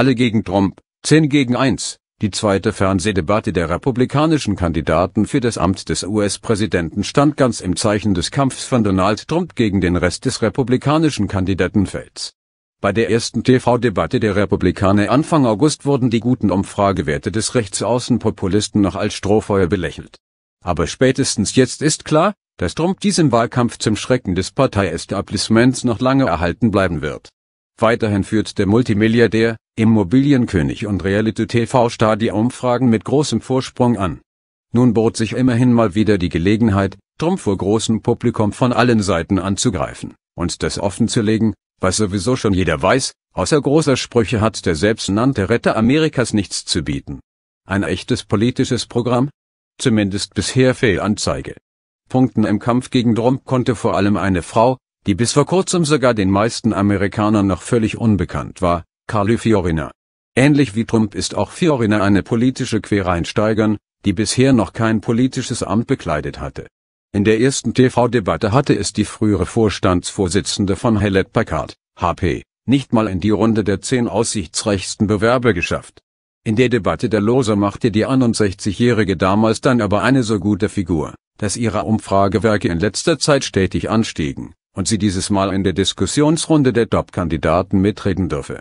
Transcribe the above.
alle gegen Trump, 10 gegen 1, die zweite Fernsehdebatte der republikanischen Kandidaten für das Amt des US-Präsidenten stand ganz im Zeichen des Kampfs von Donald Trump gegen den Rest des republikanischen Kandidatenfelds. Bei der ersten TV-Debatte der Republikaner Anfang August wurden die guten Umfragewerte des Rechtsaußenpopulisten noch als Strohfeuer belächelt. Aber spätestens jetzt ist klar, dass Trump diesem Wahlkampf zum Schrecken des Parteiestablissements noch lange erhalten bleiben wird. Weiterhin führt der Multimilliardär, Immobilienkönig und Reality-TV-Star die Umfragen mit großem Vorsprung an. Nun bot sich immerhin mal wieder die Gelegenheit, Trump vor großem Publikum von allen Seiten anzugreifen und das offenzulegen, was sowieso schon jeder weiß, außer großer Sprüche hat der selbsternannte Retter Amerikas nichts zu bieten. Ein echtes politisches Programm? Zumindest bisher Fehlanzeige. Punkten im Kampf gegen Trump konnte vor allem eine Frau, die bis vor kurzem sogar den meisten Amerikanern noch völlig unbekannt war, Carly Fiorina. Ähnlich wie Trump ist auch Fiorina eine politische Quereinsteigerin, die bisher noch kein politisches Amt bekleidet hatte. In der ersten TV-Debatte hatte es die frühere Vorstandsvorsitzende von Hellet Packard, HP, nicht mal in die Runde der zehn aussichtsreichsten Bewerber geschafft. In der Debatte der Loser machte die 61-Jährige damals dann aber eine so gute Figur, dass ihre Umfragewerke in letzter Zeit stetig anstiegen und sie dieses Mal in der Diskussionsrunde der Top-Kandidaten mitreden dürfe.